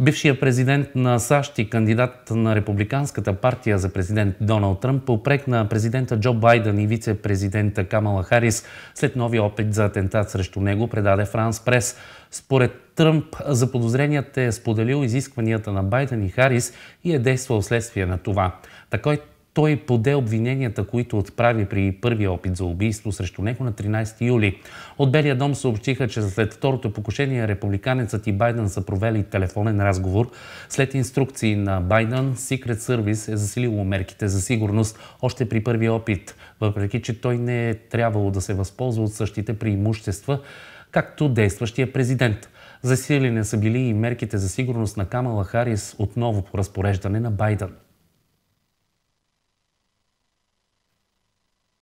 Бившия президент на САЩ и кандидат на Републиканската партия за президент Доналд Тръмп попрекна президента Джо Байден и вице-президента Камала Харис след новия опит за атентат срещу него, предаде Франс Прес. Според Тръмп заподозреният е споделил изискванията на Байден и Харис и е действал следствие на това. Такой той поде обвиненията, които отправи при първия опит за убийство срещу него на 13 юли. От Белия дом съобщиха, че след второто покушение републиканецът и Байден са провели телефонен разговор. След инструкции на Байден, Secret Service е засилило мерките за сигурност още при първия опит, въпреки че той не е трябвало да се възползва от същите преимущества, както действащия президент. Засилени са били и мерките за сигурност на Камала Харис отново по разпореждане на Байден.